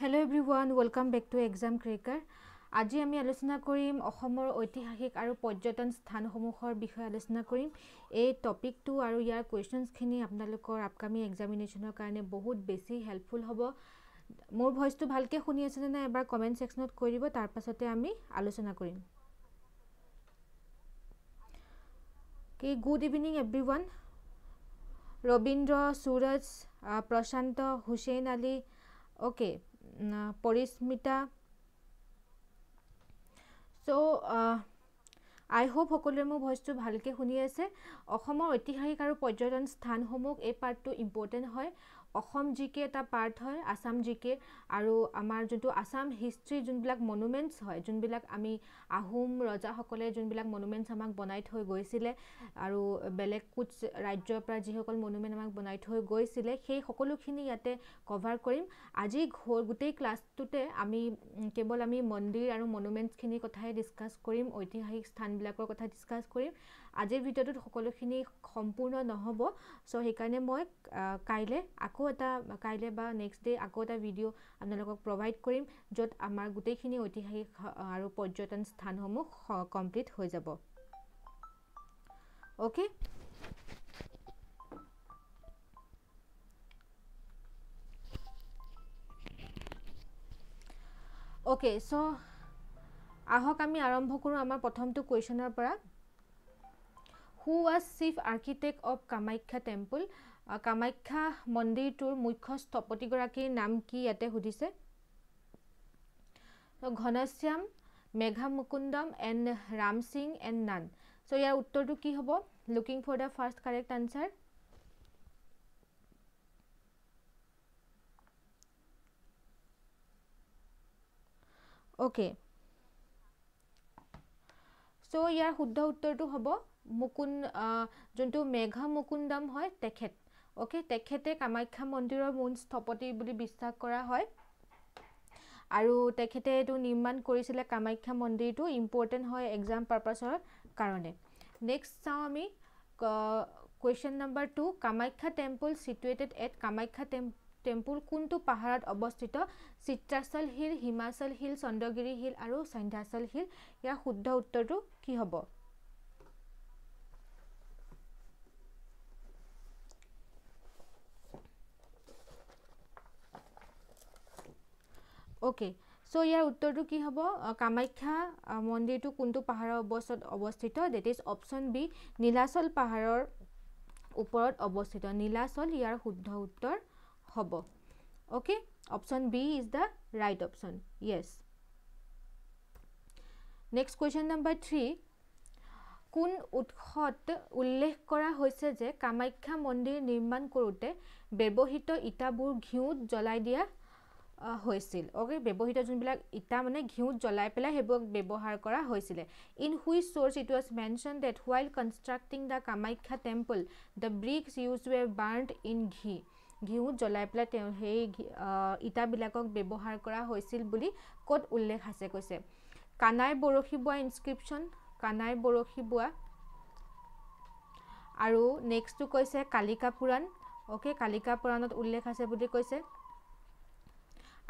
hello' everyone welcome back to exam cracker আজি আমি আলোচনা কৰিম অসমৰ ঐতিহাসিক আৰু পৰ্যটন স্থানসমূহৰ বিষয়ে আলোচনা কৰিম এই টপিকটো আৰু ইয়াৰ কুৱেশ্যনছখিনি আপোনালোকৰ আপকামিং এক্সামিনেশ্যনৰ কাৰণে বহুত বেছি হেল্পফুল হ'ব মোৰ ভইচটো ভালকৈ শুনি আছেনে নাই এবাৰ কমেণ্ট ছেকশ্যনত কৈ দিব তাৰপাছতে আমি আলোচনা কৰিম কি good evening everyone Rabindra Suraj Prashanta Hussain Ali okay Parismita so' I hope সকলোৱে মোৰ ভইচটো ভালকৈ শুনি আছে অসমৰ ঐতিহাসিক আৰু পৰ্যটন স্থানসমূহ এই পাৰ্টটো ইম্পৰ্টেণ্ট হয় অসম জি কে এটা পাৰ্ট হয় আছাম জি কে আৰু আমাৰ যোনটো আছাম হিষ্ট্ৰী যোনবিলাক মনুমেণ্টছ হয় যোনবিলাক আমি আহোম ৰজাসকলে যোনবিলাক মনুমেণ্টছ আমাক বনাই থৈ গৈছিলে আৰু বেলেগ কোচ ৰাজ্যৰ পৰা যিসকল মনুমেণ্ট আমাক বনাই থৈ গৈছিলে সেই সকলোখিনি ইয়াতে কভাৰ কৰিম আজি গোটেই ক্লাছটোতে আমি কেৱল আমি মন্দিৰ আৰু মনুমেণ্টছখিনিৰ কথাই ডিছকাছ কৰিম ঐতিহাসিক স্থানবিলাকৰ কথা ডিছকাছ কৰিম আজিৰ ভিডিঅ'টোত সকলোখিনি সম্পূৰ্ণ নহ'ব চ' সেইকাৰণে মই কাইলৈ আকৌ এটা কাইলৈ বা নেক্সট ডে' আকৌ এটা ভিডিঅ' আপোনালোকক প্ৰভাইড কৰিম য'ত আমাৰ গোটেইখিনি ঐতিহাসিক আৰু পৰ্যটন স্থানসমূহ কমপ্লিট হৈ যাব অ'কে অ'কে চ' আহক আমি আৰম্ভ কৰোঁ আমাৰ প্ৰথমটো কুৱেশ্যনৰ পৰা who was chief architect of Kamakhya temple Kamakhya মন্দিৰটোৰ মুখ্য স্থপতিগৰাকীৰ নাম কি ইয়াতে সুধিছে Ghanshyam Megha Mukundam and Ram Singh and none so' ইয়াৰ উত্তৰটো কি হ'ব looking for the first correct answer okay so' ইয়াৰ শুদ্ধ উত্তৰটো হ'ব মুকুন্দ যোনটো মেঘা মুকুন্দম হয় তেখেত অ'কে তেখেতে কামাখ্যা মন্দিৰৰ মূল স্থপতি বুলি বিশ্বাস কৰা হয় আৰু তেখেতে এইটো নিৰ্মাণ কৰিছিলে কামাখ্যা মন্দিৰটো ইম্পৰ্টেণ্ট হয় এক্সাম পাৰ্পাছৰ কাৰণে নেক্সট চাওঁ আমি question number two Kamakhya temple situated at Kamakhya temp temple কোনটো পাহাৰত অৱস্থিত চিত্ৰাচল শিল হিমাচল শিল চন্দ্ৰগিৰি শিল আৰু চন্ধ্যাচল শিল ইয়াৰ শুদ্ধ উত্তৰটো কি হ'ব অ'কে চ' ইয়াৰ উত্তৰটো কি হ'ব কামাখ্যা মন্দিৰটো কোনটো পাহাৰৰ অৱস্থাত অৱস্থিত that is option B Nilachal পাহাৰৰ ওপৰত অৱস্থিত নীলাচল ইয়াৰ শুদ্ধ উত্তৰ হ'ব okay option B is the right option yes next question number three কোন উৎসত উল্লেখ কৰা হৈছে যে কামাখ্যা মন্দিৰ নিৰ্মাণ কৰোঁতে ব্যৱহৃত ইটাবোৰ ঘিউত জ্বলাই দিয়া হৈছিল অ'কে ব্যৱহৃত যোনবিলাক ইটা মানে ঘিউত জ্বলাই পেলাই সেইবোৰক ব্যৱহাৰ কৰা হৈছিলে in which source it was mention that while constructing the Kamakhya temple the bricks use were burned in ghee ghee জ্বলাই পেলাই তেওঁ সেই ইটাবিলাকক ব্যৱহাৰ কৰা হৈছিল বুলি ক'ত উল্লেখ আছে কৈছে কানাই বৰশী বোৱা ইনস্ক্ৰিপশ্যন কানাই বৰশী বোৱা আৰু নেক্সটটো কৈছে কালিকা পুৰাণ অ'কে কালিকা পুৰাণত উল্লেখ আছে বুলি কৈছে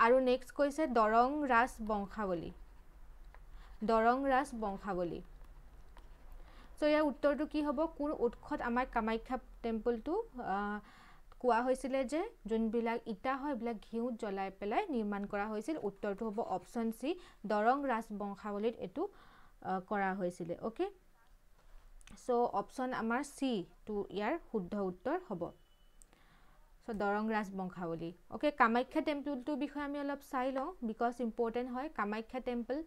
আৰু নেক্সট কৈছে দৰং ৰাজ বংশাৱলী দৰং ৰাজ বংশাৱলী চ' ইয়াৰ উত্তৰটো কি হ'ব কোন উৎসত আমাৰ কামাখ্যা টেম্পলটো কোৱা হৈছিলে যে যোনবিলাক ইটা হয় সেইবিলাক ঘিউত জ্বলাই পেলাই নিৰ্মাণ কৰা হৈছিল উত্তৰটো হ'ব অপশ্যন চি দৰং ৰাজবংশাৱলীত এইটো কৰা হৈছিলে অ'কে চ' অপশ্যন আমাৰ চি টো ইয়াৰ শুদ্ধ উত্তৰ হ'ব চ' দৰং ৰাজবংশাৱলী অ'কে কামাখ্যা টেম্পলটোৰ বিষয়ে আমি অলপ চাই লওঁ বিকজ ইম্পৰ্টেণ্ট হয় কামাখ্যা টেম্পল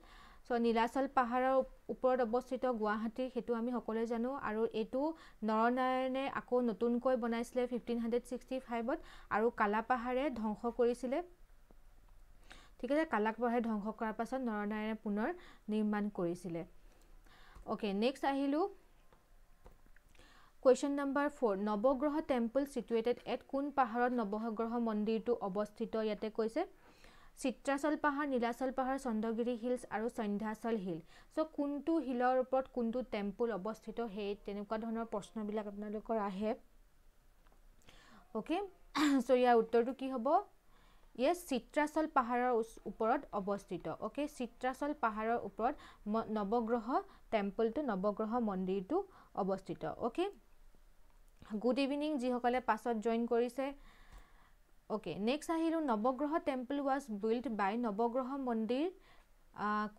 চ' নীলাচল পাহাৰৰ ওপৰত অৱস্থিত গুৱাহাটীৰ সেইটো আমি সকলোৱে জানো আৰু এইটো নৰনাৰায়ণে আকৌ নতুনকৈ বনাইছিলে ফিফটিন হাণ্ড্ৰেড ছিক্সটি ফাইভত আৰু কালাপাহাৰে ধ্বংস কৰিছিলে ঠিক আছে কালাপাহাৰে ধ্বংস কৰাৰ পাছত নৰনাৰায়ণে পুনৰ নিৰ্মাণ কৰিছিলে অ'কে নেক্সট আহিলোঁ question number four Navagraha temple situated at কোন পাহাৰত নৱগ্ৰহ মন্দিৰটো অৱস্থিত ইয়াতে কৈছে চিত্ৰাচল পাহাৰ নীলাচল পাহাৰ চন্দ্ৰগিৰি হিলছ আৰু সন্ধ্যাচল হিল চ' কোনটো হিলৰ ওপৰত কোনটো টেম্পুল অৱস্থিত সেই তেনেকুৱা ধৰণৰ প্ৰশ্নবিলাক আপোনালোকৰ আহে অ'কে চ' ইয়াৰ উত্তৰটো কি হ'ব ইয়েছ চিত্ৰাচল পাহাৰৰ ওপৰত অৱস্থিত অ'কে চিত্ৰাচল পাহাৰৰ ওপৰত নৱগ্ৰহ টেম্পুলটো নৱগ্ৰহ মন্দিৰটো অৱস্থিত অ'কে গুড ইভিনিং যিসকলে পাছত জইন কৰিছে ওকে নেক্সট আহিলোঁ Navagraha temple was build by Navagraha মন্দিৰ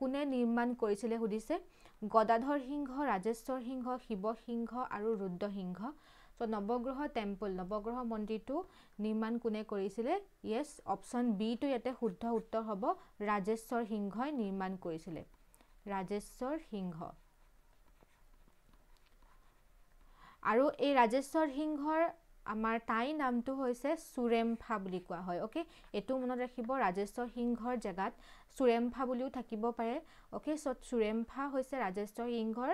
কোনে নিৰ্মাণ কৰিছিলে সুধিছে গদাধৰ সিংহ ৰাজেশ্বৰ সিংহ শিৱসিংহ আৰু ৰুদ্ৰসিংহ চ' নৱগ্ৰহ টেম্পল নৱগ্ৰহ মন্দিৰটো নিৰ্মাণ কোনে কৰিছিলে য়েছ অপশ্যন বিটো ইয়াতে শুদ্ধ উত্তৰ হ'ব ৰাজেশ্বৰ সিংহই নিৰ্মাণ কৰিছিলে ৰাজেশ্বৰ সিংহ আৰু এই ৰাজেশ্বৰ সিংহৰ আমাৰ তাইৰ নামটো হৈছে চুৰেম্ফা বুলি কোৱা হয় অ'কে এইটো মনত ৰাখিব ৰাজেশ্বৰ সিংহৰ জেগাত চুৰেম্ফা বুলিও থাকিব পাৰে অ'কে চ' চুৰেম্ফা হৈছে ৰাজেশ্বৰ সিংহৰ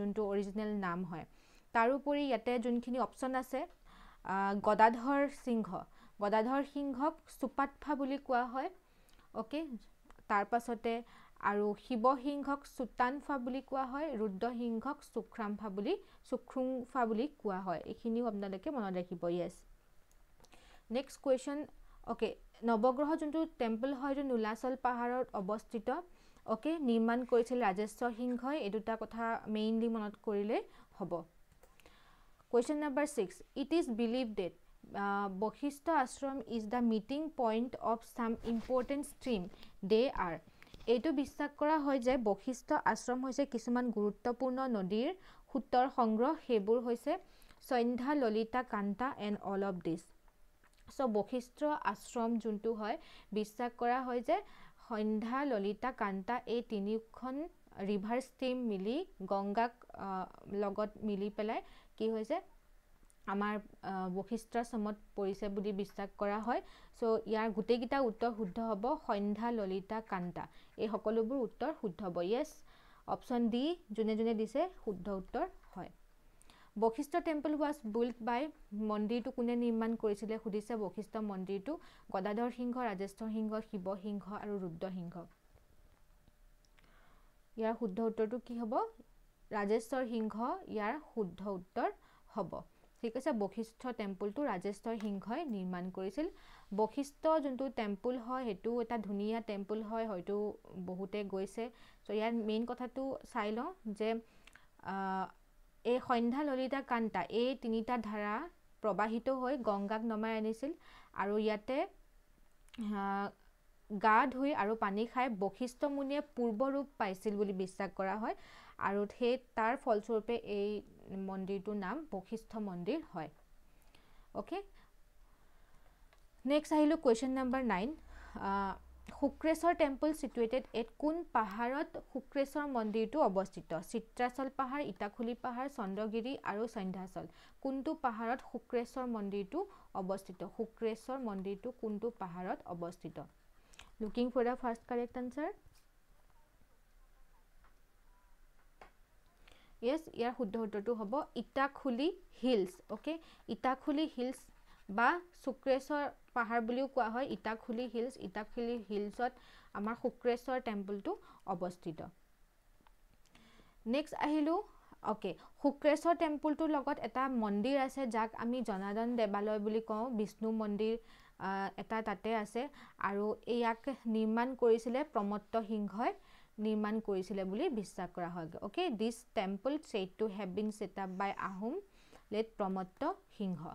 যোনটো অৰিজিনেল নাম হয় তাৰোপৰি ইয়াতে যোনখিনি অপশ্যন আছে গদাধৰ সিংহ গদাধৰ সিংহক চুপাটফা বুলি কোৱা হয় অ'কে তাৰ পাছতে আৰু শিৱসিংহক চুতানফা বুলি কোৱা হয় ৰুদ্ৰসিংহক চুখ্ৰামফা বুলি চুখ্ৰুংফা বুলি কোৱা হয় এইখিনিও আপোনালোকে মনত ৰাখিব yes next question okay Navagraha যোনটো টেম্পল হয় এইটো নোলাচল পাহাৰত অৱস্থিত অ'কে নিৰ্মাণ কৰিছিল ৰাজেশ্বৰ সিংহই এই দুটা কথা মেইনলি মনত কৰিলে হ'ব question number six it is believe that Vashistha Ashram is the meeting point of some important stream they are এইটো বিশ্বাস কৰা হয় যে বশিষ্ঠ আশ্ৰম হৈছে কিছুমান গুৰুত্বপূৰ্ণ নদীৰ সুতৰ সংগ্ৰহ সেইবোৰ হৈছে Sandhya Lalita Kanta and all of this so' Vashistha Ashram যোনটো হয় বিশ্বাস কৰা হয় যে সন্ধ্যা ললিতা কান্তা এই তিনিখন ৰিভাৰ ষ্টীম মিলি গংগাক লগত মিলি পেলাই কি হৈছে আমাৰ বশিষ্ঠাশ্ৰমত পৰিছে বুলি বিশ্বাস কৰা হয় চ' ইয়াৰ গোটেইকেইটা উত্তৰ শুদ্ধ হ'ব সন্ধ্যা ললিতা কান্তা এই সকলোবোৰ উত্তৰ শুদ্ধ হ'ব য়েছ অপশ্যন ডি যোনে যোনে দিছে শুদ্ধ উত্তৰ হয় Vashistha temple was built by মন্দিৰটো কোনে নিৰ্মাণ কৰিছিলে সুধিছে বশিষ্ঠ মন্দিৰটো গদাধৰ সিংহ ৰাজেশ্বৰ সিংহ শিৱসিংহ আৰু ৰুদ্ৰসিংহ ইয়াৰ শুদ্ধ উত্তৰটো কি হ'ব ৰাজেশ্বৰ সিংহ ইয়াৰ শুদ্ধ উত্তৰ হ'ব ঠিক আছে বশিষ্ঠ টেম্পুলটো ৰাজেশ্বৰ সিংহই নিৰ্মাণ কৰিছিল বশিষ্ঠ যোনটো টেম্পুল হয় সেইটো এটা ধুনীয়া টেম্পুল হয় হয়তো বহুতে গৈছে চ' ইয়াৰ মেইন কথাটো চাই লওঁ যে এই সন্ধ্যা ললিতা কান্তা এই তিনিটা ধাৰা প্ৰবাহিত হৈ গংগাক নমাই আনিছিল আৰু ইয়াতে গা ধুই আৰু পানী খাই বশিষ্ঠ মুনিয়ে পূৰ্বৰূপ পাইছিল বুলি বিশ্বাস কৰা হয় আৰু সেই তাৰ ফলস্বৰূপে এই মন্দিৰটোৰ নাম বশিষ্ঠ মন্দিৰ হয় অ'কে নেক্সট আহিলোঁ question number nine Sukreswar temple situated at কোন পাহাৰত শুক্ৰেশ্বৰ মন্দিৰটো অৱস্থিত চিত্ৰাচল পাহাৰ ইটাখুলি পাহাৰ চন্দ্ৰগিৰি আৰু সন্ধ্যাচল কোনটো পাহাৰত শুক্ৰেশ্বৰ মন্দিৰটো অৱস্থিত শুক্ৰেশ্বৰ মন্দিৰটো কোনটো পাহাৰত অৱস্থিত looking for the first correct answer yes ইয়াৰ শুদ্ধ উত্তৰটো হ'ব Itakhuli hills okay Itakhuli hills বা শুক্ৰেশ্বৰ পাহাৰ বুলিও কোৱা হয় ইটাখুলি হিলছ ইটাখুলি হিলছত আমাৰ শুক্ৰেশ্বৰ টেম্পলটো অৱস্থিত নেক্সট আহিলোঁ অ'কে শুক্ৰেশ্বৰ টেম্পলটোৰ লগত এটা মন্দিৰ আছে যাক আমি জনাৰ্দন দেৱালয় বুলি কওঁ বিষ্ণু মন্দিৰ এটা তাতে আছে আৰু ইয়াক নিৰ্মাণ কৰিছিলে প্ৰমত্ত সিংহই নিৰ্মাণ কৰিছিলে বুলি বিশ্বাস কৰা হয় okay this temple set to have been set up by Ahom late Pramatta Singha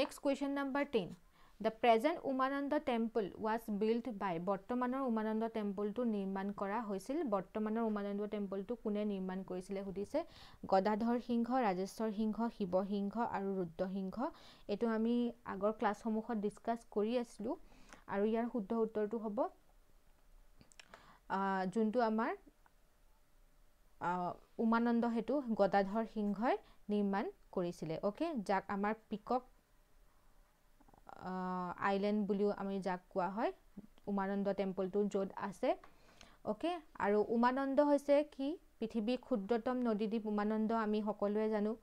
next question number ten the present Umananda temple was build by বৰ্তমানৰ উমানন্দ টেম্পলটো নিৰ্মাণ কৰা হৈছিল বৰ্তমানৰ উমানন্দ টেম্পলটো কোনে নিৰ্মাণ কৰিছিলে সুধিছে গদাধৰ সিংহ ৰাজেশ্বৰ সিংহ শিৱসিংহ আৰু ৰুদ্ৰসিংহ এইটো আমি আগৰ ক্লাছসমূহত ডিছকাছ কৰি আছিলোঁ আৰু ইয়াৰ শুদ্ধ উত্তৰটো হ'ব যোনটো আমাৰ উমানন্দ সেতু গদাধৰ সিংহই নিৰ্মাণ কৰিছিলে অ'কে যাক আমাৰ পিকক আইলেণ্ড বুলিও আমি যাক কোৱা হয় উমানন্দ টেম্পলটো য'ত আছে অ'কে আৰু উমানন্দ হৈছে কি পৃথিৱীৰ ক্ষুদ্ৰতম নদীদ্বীপ উমানন্দ আমি সকলোৱে জানো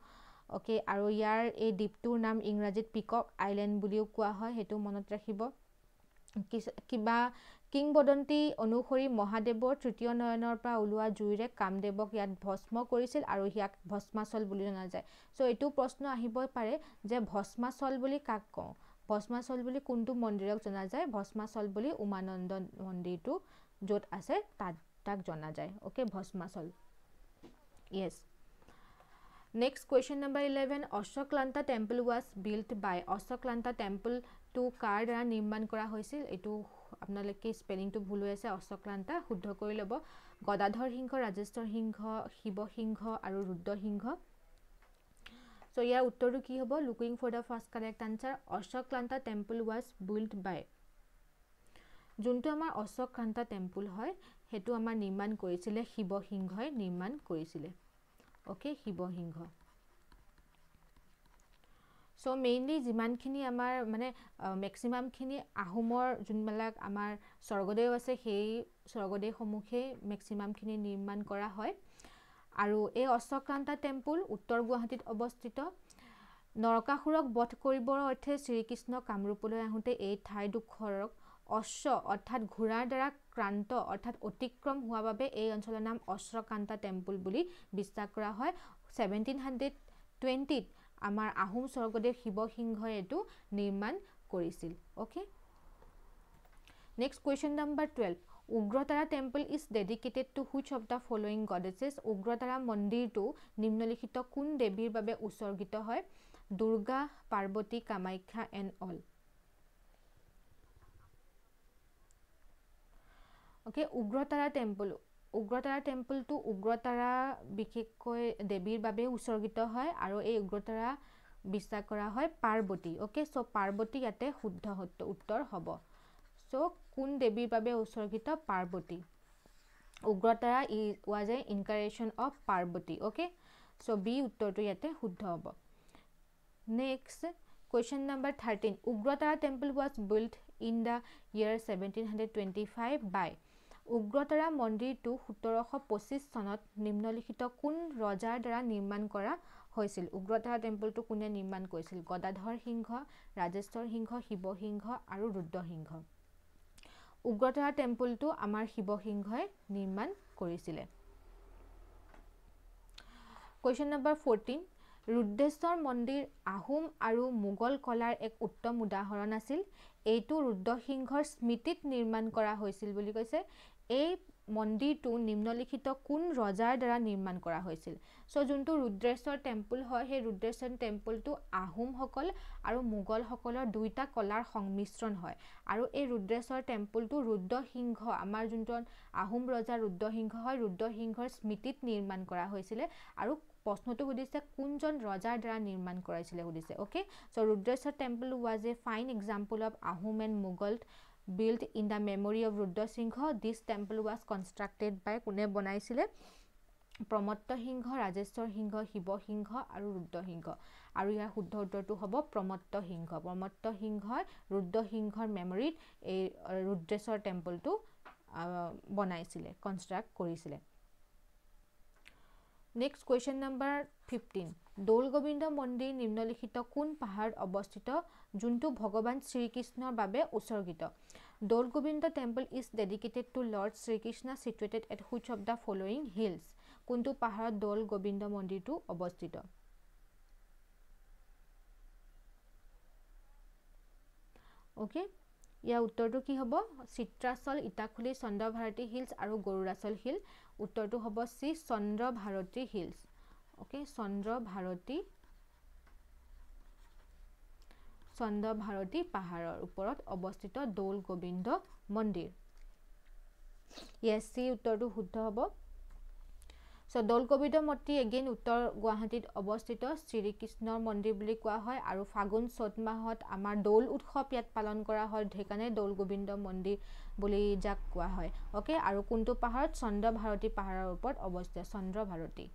অ'কে আৰু ইয়াৰ এই দ্বীপটোৰ নাম ইংৰাজীত পিকক আইলেণ্ড বুলিও কোৱা হয় সেইটো মনত ৰাখিব কিবা কিংবদন্তি অনুসৰি মহাদেৱৰ তৃতীয় নয়নৰ পৰা ওলোৱা জুইৰে কামদেৱক ইয়াত ভস্ম কৰিছিল আৰু ইয়াক ভস্মাচল বুলি জনা যায় চ' এইটো প্ৰশ্ন আহিব পাৰে যে ভস্মাচল বুলি কাক কওঁ ভস্মাচল বুলি কোনটো মন্দিৰক জনা যায় ভস্মাচল বুলি উমানন্দ মন্দিৰটো য'ত আছে তাত তাক জনা যায় okay Bhasmachal yes next question number eleven Ashwaklanta temple was built by Ashwaklanta temple টু কাৰ দ্বাৰা নিৰ্মাণ কৰা হৈছিল এইটো আপোনালোকে স্পেলিংটো ভুল হৈ আছে অশ্বক্লান্তা শুদ্ধ কৰি ল'ব গদাধৰ সিংহ ৰাজেশ্বৰ সিংহ শিৱসিংহ আৰু ৰুদ্ৰসিংহ চ' ইয়াৰ উত্তৰটো কি হ'ব looking for the first correct answer Ashwaklanta temple was build by যোনটো আমাৰ অশ্বক্লান্তা টেম্পল হয় সেইটো আমাৰ নিৰ্মাণ কৰিছিলে শিৱসিংহই নিৰ্মাণ কৰিছিলে অ'কে শিৱসিংহ চ' মেইনলি যিমানখিনি আমাৰ মানে মেক্সিমামখিনি আহোমৰ যোনবিলাক আমাৰ স্বৰ্গদেউ আছে সেই স্বৰ্গদেউসমূহেই মেক্সিমামখিনি নিৰ্মাণ কৰা হয় আৰু এই অশ্বকান্তা টেম্পুল উত্তৰ গুৱাহাটীত অৱস্থিত নৰকাসুৰক বধ কৰিবৰ অৰ্থে শ্ৰীকৃষ্ণ কামৰূপলৈ আহোঁতে এই ঠাইডোখৰক অশ্ব অৰ্থাৎ ঘোঁৰাৰ দ্বাৰা ক্ৰান্ত অৰ্থাৎ অতিক্ৰম হোৱাৰ বাবে এই অঞ্চলৰ নাম অশ্বকান্তা টেম্পুল বুলি বিশ্বাস কৰা হয় ছেভেণ্টিন হাণ্ড্ৰেড টুৱেণ্টিত আমাৰ আহোম স্বৰ্গদেৱ শিৱসিংহই এইটো নিৰ্মাণ কৰিছিল okay next question number twelve Ugratara temple is dedicated to which of the following goddesses Ugratara মন্দিৰটো নিম্নলিখিত কোন দেৱীৰ বাবে উৎসৰ্গিত হয় Durga Parvati Kamakhya and all okay Ugratara temple Ugratara টেম্পলটো উগ্ৰতাৰা বিশেষকৈ দেৱীৰ বাবে উৎসৰ্গিত হয় আৰু এই উগ্ৰতাৰা বিশ্বাস কৰা হয় পাৰ্বতী অ'কে চ' পাৰ্বতী ইয়াতে শুদ্ধ উত্তৰ হ'ব চ' কোন দেৱীৰ বাবে উৎসৰ্গিত পাৰ্বতী উগ্ৰতাৰা ই was a incarnation of Parvati okay so' B উত্তৰটো ইয়াতে শুদ্ধ হ'ব next question number thirteen Ugratara temple was build in the year seventeen hundred twenty five by Ugratara মন্দিৰটো সোতৰশ পঁচিছ চনত নিম্নলিখিত কোন ৰজাৰ দ্বাৰা নিৰ্মাণ কৰা হৈছিল উগ্ৰতাৰা টেম্পলটো কোনে নিৰ্মাণ কৰিছিল গদাধৰ সিংহ ৰাজেশ্বৰ সিংহ শিৱসিংহ আৰু ৰুদ্ৰসিংহ উগ্ৰতাৰা টেম্পলটো আমাৰ শিৱসিংহই নিৰ্মাণ কৰিছিলে কুৱেশ্যন নম্বৰ ফৰটিন ৰুদ্ৰেশ্বৰ মন্দিৰ আহোম আৰু মোগল কলাৰ এক উত্তম উদাহৰণ আছিল এইটো ৰুদ্ৰসিংহৰ স্মৃতিত নিৰ্মাণ কৰা হৈছিল বুলি কৈছে এই মন্দিৰটো নিম্নলিখিত কোন ৰজাৰ দ্বাৰা নিৰ্মাণ কৰা হৈছিল চ' যোনটো ৰুদ্ৰেশ্বৰ টেম্পল হয় সেই ৰুদ্ৰেশ্বৰ টেম্পলটো আহোমসকল আৰু মোগলসকলৰ দুয়োটা কলাৰ সংমিশ্ৰণ হয় আৰু এই ৰুদ্ৰেশ্বৰ টেম্পলটো ৰুদ্ৰসিংহ আমাৰ যোনটো আহোম ৰজা ৰুদ্ৰসিংহ হয় ৰুদ্ৰসিংহৰ স্মৃতিত নিৰ্মাণ কৰা হৈছিলে আৰু প্ৰশ্নটো সুধিছে কোনজন ৰজাৰ দ্বাৰা নিৰ্মাণ কৰাইছিলে সুধিছে okay so' Rudreswar temple was a fine example of Ahom and Mughal build in the memory of Rudra Singha this temple was constructed by কোনে বনাইছিলে প্ৰমত্ত সিংহ ৰাজেশ্বৰ সিংহ শিৱসিংহ আৰু ৰুদ্ৰসিংহ আৰু ইয়াৰ শুদ্ধ উত্তৰটো হ'ব প্ৰমত্ত সিংহ প্ৰমত্ত সিংহই ৰুদ্ৰসিংহৰ মেমৰিত এই ৰুদ্ৰেশ্বৰ টেম্পলটো বনাইছিলে কনষ্ট্ৰাক্ট কৰিছিলে next question number fifteen Doul Govinda মন্দিৰ নিম্নলিখিত কোন পাহাৰত অৱস্থিত যোনটো ভগৱান শ্ৰীকৃষ্ণৰ বাবে উৎসৰ্গিত Doul Govinda temple is dedicated to lord Sri Krishna situated at which of the following hills কোনটো পাহাৰত দৌল গোবিন্দ মন্দিৰটো অৱস্থিত অ'কে ইয়াৰ উত্তৰটো কি হ'ব চিত্ৰাচল ইটাখুলি চন্দ্ৰভাৰতী হিলছ আৰু গৰুৰাচল হিল উত্তৰটো হ'ব C Chandra Bharati hills okay Chandra Bharati Chandra Bharati পাহাৰৰ ওপৰত অৱস্থিত দৌল গোবিন্দ মন্দিৰ য়েছ চি উত্তৰটো শুদ্ধ হ'ব চ' দৌল গোবিন্দ মূৰ্তি এগেইন উত্তৰ গুৱাহাটীত অৱস্থিত শ্ৰীকৃষ্ণৰ মন্দিৰ বুলি কোৱা হয় আৰু ফাগুন চ'ত মাহত আমাৰ দৌল উৎসৱ ইয়াত পালন কৰা হয় সেইকাৰণে দৌল গোবিন্দ মন্দিৰ বুলি যাক কোৱা হয় অ'কে আৰু কোনটো পাহাৰত চন্দ্ৰ ভাৰতী পাহাৰৰ ওপৰত অৱস্থিত Chandra Bharati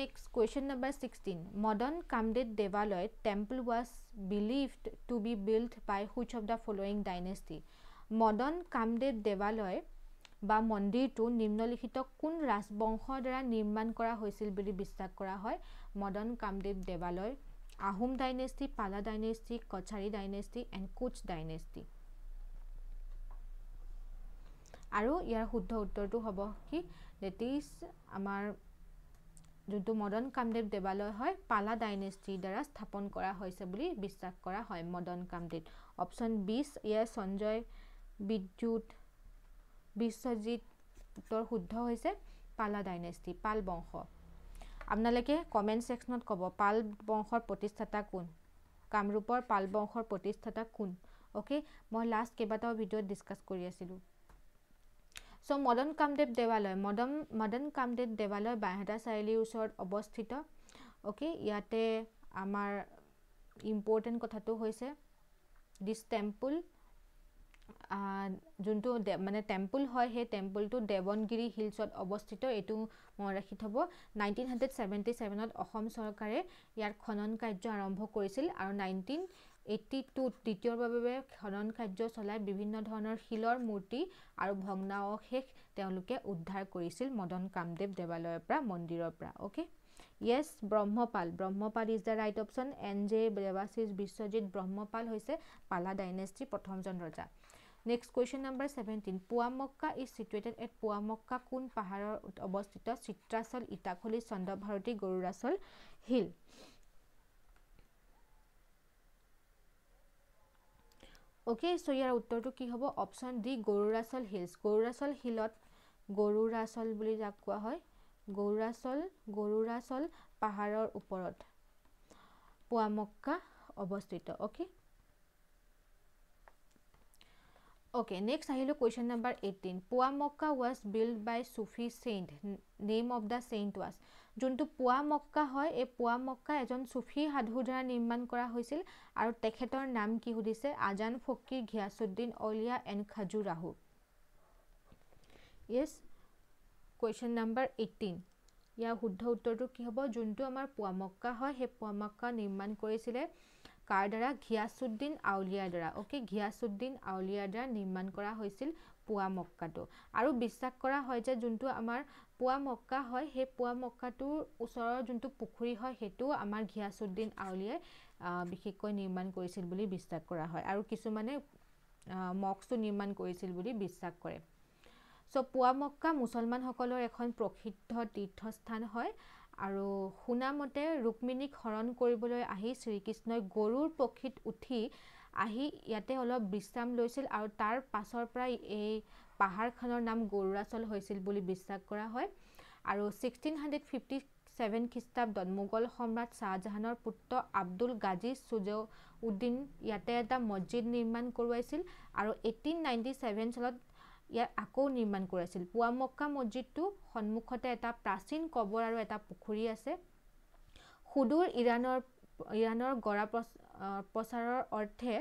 next question number sixteen Madan Kamdev Devalaya temple was believe to be build by which of the following dynasty Madan Kamdev Devalaya বা মন্দিৰটো নিম্নলিখিত কোন ৰাজবংশৰ দ্বাৰা নিৰ্মাণ কৰা হৈছিল বুলি বিশ্বাস কৰা হয় Madan Kamdev Devalaya Ahom dynasty Pala dynasty Kachari dynasty and Koch dynasty আৰু ইয়াৰ শুদ্ধ উত্তৰটো হ'ব কি ডেট ইজ আমাৰ যোনটো মদন কামদেৱ দেৱালয় হয় পালা ডাইনেষ্টিৰ দ্বাৰা স্থাপন কৰা হৈছে বুলি বিশ্বাস কৰা হয় মদন কামদেৱ অপশ্যন বিছ ইয়াৰ সঞ্জয় বিদ্যুৎ বিশ্বজিতৰ শুদ্ধ হৈছে পালা ডাইনেষ্টি পাল বংশ আপোনালোকে কমেণ্ট ছেকশ্যনত ক'ব পাল বংশৰ প্ৰতিষ্ঠাতা কোন কামৰূপৰ পাল বংশৰ প্ৰতিষ্ঠাতা কোন অ'কে মই লাষ্ট কেইবাটাও ভিডিঅ'ত ডিছকাছ কৰি আছিলোঁ চ' মদন কামদেৱ দেৱালয় মদন মদন কামদেৱ দেৱালয় বাঁহেটা চাৰিআলিৰ ওচৰত অৱস্থিত অ'কে ইয়াতে আমাৰ ইম্পৰ্টেণ্ট কথাটো হৈছে দিছ টেম্পুল যোনটো মানে টেম্পল হয় সেই টেম্পলটো দেৱনগিৰি হিলছত অৱস্থিত এইটো মনত ৰাখি থ'ব নাইনটিন হাণ্ড্ৰেড ছেভেণ্টি ছেভেনত অসম চৰকাৰে ইয়াৰ খনন কাৰ্য আৰম্ভ কৰিছিল আৰু নাইনটিন এইটি টুত তৃতীয়ৰ বাবে খনন কাৰ্য চলাই বিভিন্ন ধৰণৰ শিলৰ মূৰ্তি আৰু ভগ্নাৱশেষ তেওঁলোকে উদ্ধাৰ কৰিছিল মদন কামদেৱ দেৱালয়ৰ পৰা মন্দিৰৰ পৰা okay yes Brahmapal Brahmapal is the right option N J Debashish Biswajit Brahmapal হৈছে পালা ডাইনেষ্টিৰ প্ৰথমজন ৰজা next question number seventeen Poa Mecca is situated at Poa Mecca কোন পাহাৰৰ অৱস্থিত Chitrachal Itakhuli Chandra Bharati Garurachal hill okay so' ইয়াৰ উত্তৰটো কি হ'ব option D Garurachal hills Garurachal হিলত গৰুৰাচল বুলি যাক কোৱা হয় গৰুৰাচল গৰুৰাচল পাহাৰৰ ওপৰত পুৱামক্কা অৱস্থিত অ'কে ওকে নেক্সট আহিলোঁ question number eighteen Poa Mecca was build by Sufi saint name of the saint was যোনটো পুৱা মক্কা হয় এই পুৱা মক্কা এজন চুফি সাধুৰ দ্বাৰা নিৰ্মাণ কৰা হৈছিল আৰু তেখেতৰ নাম কি সুধিছে Azan Fakir Ghiyasuddin Auliya and Khajuraho yes question number eighteen ইয়াৰ শুদ্ধ উত্তৰটো কি হ'ব যোনটো আমাৰ পুৱা মক্কা হয় সেই পুৱা মক্কা নিৰ্মাণ কৰিছিলে কাৰ দ্বাৰা ঘিয়াছুদ্দিন আউলিয়াৰ দ্বাৰা অ'কে ঘিয়াচুদ্দিন আউলিয়াৰ দ্বাৰা নিৰ্মাণ কৰা হৈছিল পুৱা মক্কাটো আৰু বিশ্বাস কৰা হয় যে যোনটো আমাৰ পুৱা মক্কা হয় সেই পুৱা মক্কাটোৰ ওচৰৰ যোনটো পুখুৰী হয় সেইটো আমাৰ ঘিয়াচুদ্দিন আউলিয়াই বিশেষকৈ নিৰ্মাণ কৰিছিল বুলি বিশ্বাস কৰা হয় আৰু কিছুমানে মক্সটো নিৰ্মাণ কৰিছিল বুলি বিশ্বাস কৰে চ' পুৱা মক্কা মুছলমানসকলৰ এখন প্ৰসিদ্ধ তীৰ্থস্থান হয় আৰু শুনামতে ৰুক্মিণীক শৰণ কৰিবলৈ আহি শ্ৰীকৃষ্ণই গৰুৰ পক্ষীত উঠি আহি ইয়াতে অলপ বিশ্ৰাম লৈছিল আৰু তাৰ পাছৰ পৰাই এই পাহাৰখনৰ নাম গৰুৰাচল হৈছিল বুলি বিশ্বাস কৰা হয় আৰু ছিক্সটিন হাণ্ড্ৰেড ফিফটি ছেভেন খ্ৰীষ্টাব্দত মোগল সম্ৰাট শ্বাহজাহানৰ পুত্ৰ আব্দুল গাজী চুজৌদ্দিন ইয়াতে এটা মছজিদ নিৰ্মাণ কৰোৱাইছিল আৰু এইটিন নাইণ্টি ছেভেন চনত ইয়াক আকৌ নিৰ্মাণ কৰাইছিল পুৱা মক্কা মছজিদটো সন্মুখতে এটা প্ৰাচীন কবৰ আৰু এটা পুখুৰী আছে সুদূৰ ইৰাণৰ ইৰাণৰ গৰা প্ৰচাৰৰ অৰ্থে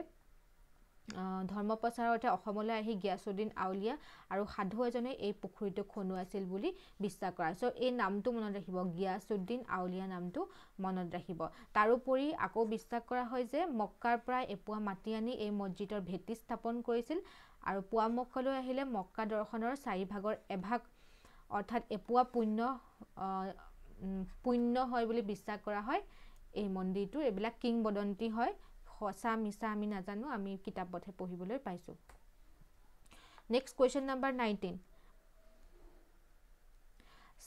ধৰ্ম প্ৰচাৰৰ অৰ্থে অসমলৈ আহি গিয়াছুদ্দিন আউলিয়া আৰু সাধু এজনে এই পুখুৰীটো খনোৱাইছিল বুলি বিশ্বাস কৰা চ' এই নামটো মনত ৰাখিব গিয়াছুদ্দিন আউলিয়া নামটো মনত ৰাখিব তাৰোপৰি আকৌ বিশ্বাস কৰা হয় যে মক্কাৰ পৰা এপোৱা মাটি আনি এই মছজিদৰ ভেটি স্থাপন কৰিছিল আৰু পুৱা মুখলৈ আহিলে মক্কা দৰ্শনৰ চাৰি ভাগৰ এভাগ অৰ্থাৎ এপোৱা পুণ্য পুণ্য হয় বুলি বিশ্বাস কৰা হয় এই মন্দিৰটো এইবিলাক কিং বদন্তি হয় সঁচা মিছা আমি নাজানো আমি কিতাপতহে পঢ়িবলৈ পাইছোঁ next question number nineteen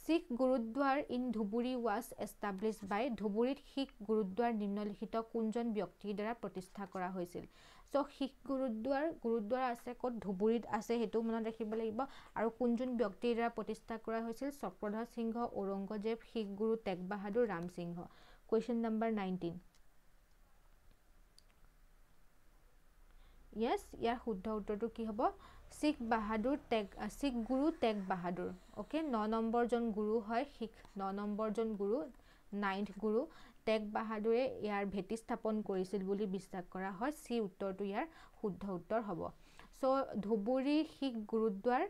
Sikh Gurdwara in Dhubri was establish by ধুবুৰীত শিখ গুৰুদ্বাৰ নিম্নলিখিত কোনজন ব্যক্তিৰ দ্বাৰা প্ৰতিষ্ঠা কৰা হৈছিল চ' শিখ গুৰুদ্বাৰ গুৰুদ্বাৰা আছে ক'ত ধুবুৰীত আছে সেইটো মনত ৰাখিব লাগিব আৰু কোনজন ব্যক্তিৰ দ্বাৰা প্ৰতিষ্ঠা কৰা হৈছিল চক্ৰধৰ সিংহ Aurangzeb Sikh Guru Tegh Bahadur Ram Singh question number nineteen yes ইয়াৰ শুদ্ধ উত্তৰটো কি হ'ব শিখ বাহাদুৰ টেগ শিখ গুৰু টেগ বাহাদুৰ অ'কে ন নম্বৰজন গুৰু হয় শিখ ন নম্বৰজন গুৰু নাইন্থ গুৰু টেগ বাহাদুৰে ইয়াৰ ভেটি স্থাপন কৰিছিল বুলি বিশ্বাস কৰা হয় চি উত্তৰটো ইয়াৰ শুদ্ধ উত্তৰ হ'ব চ' ধুবুৰী শিখ গুৰুদ্বাৰ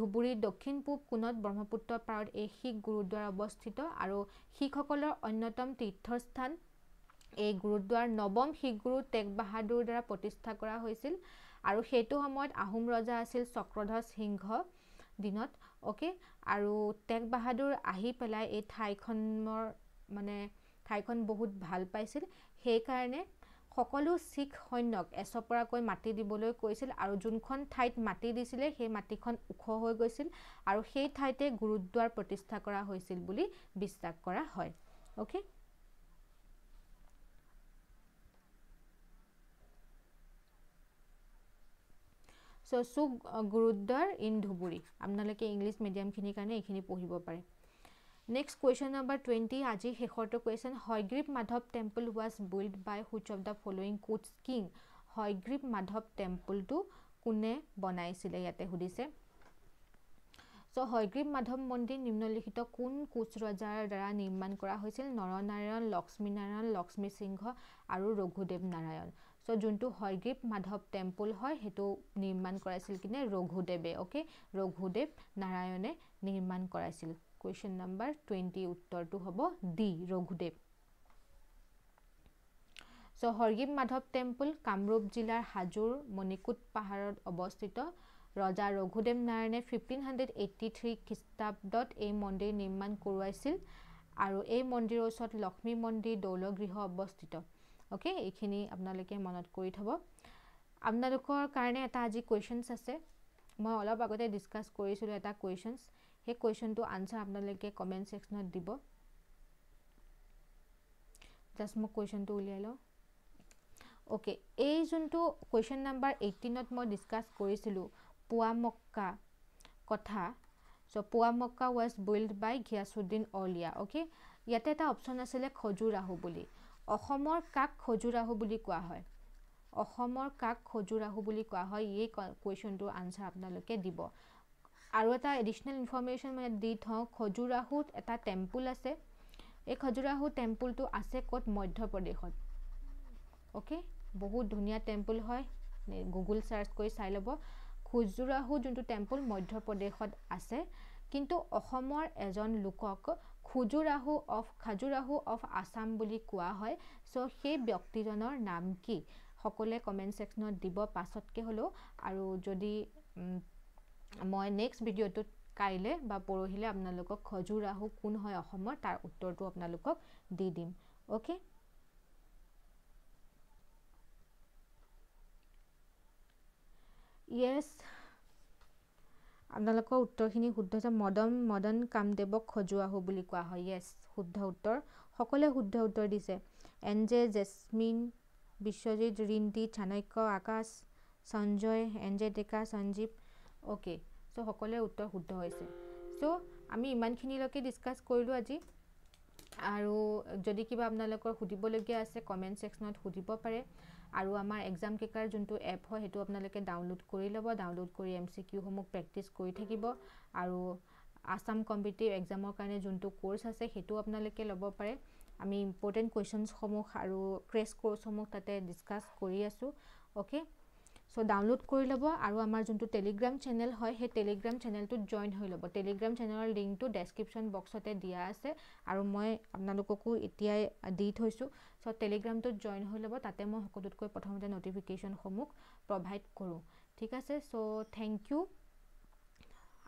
ধুবুৰীৰ দক্ষিণ পূব কোণত ব্ৰহ্মপুত্ৰ পাৰত এই শিখ গুৰুদ্বাৰ অৱস্থিত আৰু শিখসকলৰ অন্যতম তীৰ্থস্থান এই গুৰুদ্বাৰ নৱম শিখ গুৰু টেগ বাহাদুৰ দ্বাৰা প্ৰতিষ্ঠা কৰা হৈছিল আৰু সেইটো সময়ত আহোম ৰজা আছিল চক্ৰধ্বজ সিংহ দিনত অ'কে আৰু টেগ বাহাদুৰ আহি পেলাই এই ঠাইখনৰ মানে ঠাইখন বহুত ভাল পাইছিল সেইকাৰণে সকলো শিখ সৈন্যক এচপৰাকৈ মাটি দিবলৈ কৈছিল আৰু যোনখন ঠাইত মাটি দিছিলে সেই মাটিখন ওখ হৈ গৈছিল আৰু সেই ঠাইতে গুৰুদ্বাৰ প্ৰতিষ্ঠা কৰা হৈছিল বুলি বিশ্বাস কৰা হয় অ'কে চ' চুক গুৰুদ্বাৰ ইন ধুবুৰী আপোনালোকে ইংলিছ মিডিয়ামখিনিৰ কাৰণে এইখিনি পঢ়িব পাৰে নেক্সট কুৱেশ্যন নম্বৰ টুৱেণ্টি আজি শেষৰটো question Hayagriva Madhav temple was build by which of the following Koch king Hayagriva Madhav টেম্পলটো কোনে বনাইছিলে ইয়াতে সুধিছে চ' হয়গ্ৰীপ মাধৱ মন্দিৰ নিম্নলিখিত কোন কোচ ৰজাৰ দ্বাৰা নিৰ্মাণ কৰা হৈছিল নৰনাৰায়ণ লক্ষ্মীনাৰায়ণ লক্ষ্মী সিংহ আৰু ৰঘুদেৱ নাৰায়ণ চ' যোনটো হয়গ্ৰীপ মাধৱ টেম্পল হয় সেইটো নিৰ্মাণ কৰাইছিল কিনে ৰঘুদেৱে অ'কে ৰঘুদেৱ নাৰায়ণে নিৰ্মাণ কৰাইছিল কুৱেশ্যন নাম্বাৰ টুৱেণ্টি উত্তৰটো হ'ব D Raghudev so' Hayagriva Madhav temple Kamrup জিলাৰ হাজোৰ মণিকুট পাহাৰত অৱস্থিত ৰজা ৰঘুদেৱ নাৰায়ণে ফিফটিন হাণ্ড্ৰেড এইটি থ্ৰী খ্ৰীষ্টাব্দত এই মন্দিৰ নিৰ্মাণ কৰোৱাইছিল আৰু এই মন্দিৰৰ ওচৰত লক্ষ্মী মন্দিৰ দৌলগৃহ অৱস্থিত অ'কে এইখিনি আপোনালোকে মনত কৰি থ'ব আপোনালোকৰ কাৰণে এটা আজি কুৱেশ্যনছ আছে মই অলপ আগতে ডিছকাছ কৰিছিলোঁ এটা কুৱেশ্যনছ সেই কুৱেশ্যনটোৰ আনচাৰ আপোনালোকে কমেণ্ট ছেকশ্যনত দিব জাষ্ট মই কুৱেশ্যনটো উলিয়াই লওঁ অ'কে এই যোনটো কুৱেশ্যন নাম্বাৰ এইটিনত মই ডিছকাছ কৰিছিলোঁ পুৱা মক্কা কথা so' Poa Mecca was build by Ghiyasuddin Auliya okay ইয়াতে এটা অপশ্যন আছিলে খজুৰাহু বুলি অসমৰ কাক খজুৰাহু বুলি কোৱা হয় অসমৰ কাক খজুৰাহু বুলি কোৱা হয় এই কুৱেশ্যনটোৰ আনচাৰ আপোনালোকে দিব আৰু এটা এডিশ্যনেল ইনফৰ্মেশ্যন মানে দি থওঁ খজুৰাহুত এটা টেম্পুল আছে এই খজুৰাহু টেম্পুলটো আছে ক'ত মধ্য প্ৰদেশত অ'কে বহুত ধুনীয়া টেম্পুল হয় গুগল চাৰ্চ কৰি চাই ল'ব খুজুৰাহু যোনটো টেম্পুল মধ্য প্ৰদেশত আছে কিন্তু অসমৰ এজন লোকক খুজুৰাহু অফ খাজুৰাহু অফ আছাম বুলি কোৱা হয় চ' সেই ব্যক্তিজনৰ নাম কি সকলোৱে কমেণ্ট ছেকশ্যনত দিব পাছতকৈ হ'লেও আৰু যদি মই নেক্সট ভিডিঅ'টোত কাইলৈ বা পৰহিলৈ আপোনালোকক খজুৰ খজুৰাহু কোন হয় অসমৰ তাৰ উত্তৰটো আপোনালোকক দি দিম অ'কে য়েছ আপোনালোকৰ উত্তৰখিনি শুদ্ধ হৈছে মদন মদন কামদেৱক খজুৱাহু বুলি কোৱা হয় য়েছ শুদ্ধ উত্তৰ সকলোৱে শুদ্ধ উত্তৰ দিছে N J Jesmin Biswajit Rinti Chanakya Akash Sanjay N J Deka Sanjib okay so' সকলোৰে উত্তৰ শুদ্ধ হৈছে চ' আমি ইমানখিনিলৈকে ডিছকাছ কৰিলোঁ আজি আৰু যদি কিবা আপোনালোকৰ সুধিবলগীয়া আছে কমেণ্ট ছেকশ্যনত সুধিব পাৰে আৰু আমাৰ এক্সাম কেকাৰ যোনটো এপ হয় সেইটো আপোনালোকে ডাউনলোড কৰি ল'ব ডাউনলোড কৰি এম চি কিউসমূহ প্ৰেক্টিচ কৰি থাকিব আৰু আছাম কম্পিটিভ এক্সামৰ কাৰণে যোনটো কৰ্চ আছে সেইটো আপোনালোকে ল'ব পাৰে আমি ইম্পৰ্টেণ্ট কুৱেশ্যনছসমূহ আৰু ক্ৰেছ কৰ্চসমূহ তাতে ডিছকাছ কৰি আছোঁ অ'কে সো ডাউনলোড কৰি ল'ব আৰু আমাৰ যোনটো টেলিগ্ৰাম চেনেল হয় সেই টেলিগ্ৰাম চেনেলটোত জইন হৈ ল'ব টেলিগ্ৰাম চেনেলৰ লিংকটো ডেছক্ৰিপশ্যন বক্সতে দিয়া আছে আৰু মই আপোনালোককো এতিয়াই দি থৈছোঁ চ' টেলিগ্ৰামটোত জইন হৈ ল'ব তাতে মই সকলোতকৈ প্ৰথমতে ন'টিফিকেশ্যনসমূহ প্ৰভাইড কৰোঁ ঠিক আছে চ' থেংক ইউ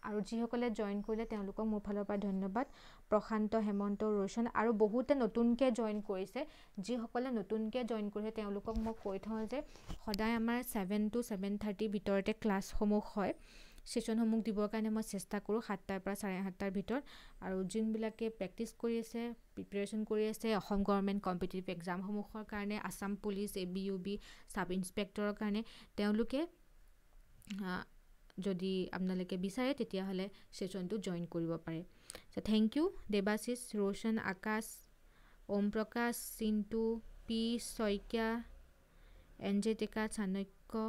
আৰু যিসকলে জইন কৰিলে তেওঁলোকক মোৰ ফালৰ পৰা ধন্যবাদ প্ৰশান্ত হেমন্ত ৰোশন আৰু বহুতে নতুনকৈ জইন কৰিছে যিসকলে নতুনকৈ জইন কৰিছে তেওঁলোকক মই কৈ থওঁ যে সদায় আমাৰ ছেভেন টু ছেভেন থাৰ্টিৰ ভিতৰতে ক্লাছসমূহ হয় ছেশ্যনসমূহ দিবৰ কাৰণে মই চেষ্টা কৰোঁ সাতটাৰ পৰা চাৰে সাতটাৰ ভিতৰত আৰু যোনবিলাকে প্ৰেক্টিচ কৰি আছে প্ৰিপেৰেশ্যন কৰি আছে অসম গভৰ্ণমেণ্ট কম্পিটিটিভ এক্সামসমূহৰ কাৰণে Assam police A B U B sub ইনস্পেক্টৰৰ কাৰণে তেওঁলোকে যদি আপোনালোকে বিচাৰে তেতিয়াহ'লে ছেশ্যনটো জইন কৰিব পাৰে thank you Debashish Roshan Akash Om Prakash Chintu P Saikia এঞ্জেটিকা চাণক্য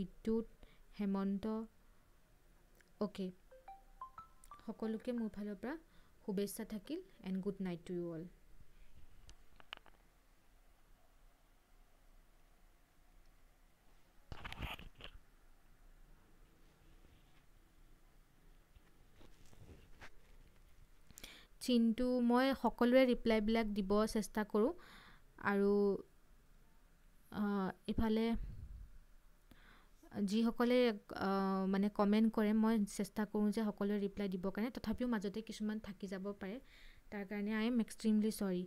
বিদ্যুৎ হেমন্ত অ'কে সকলোকে মোৰ ফালৰ পৰা শুভেচ্ছা থাকিল and good night to you all চিনটো মই সকলোৰে ৰিপ্লাইবিলাক দিব চেষ্টা কৰোঁ আৰু ইফালে যিসকলে মানে কমেণ্ট কৰে মই চেষ্টা কৰোঁ যে সকলোৱে ৰিপ্লাই দিবৰ কাৰণে তথাপিও মাজতে কিছুমান থাকি যাব পাৰে তাৰ কাৰণে আই এম এক্সট্ৰিমলি চৰি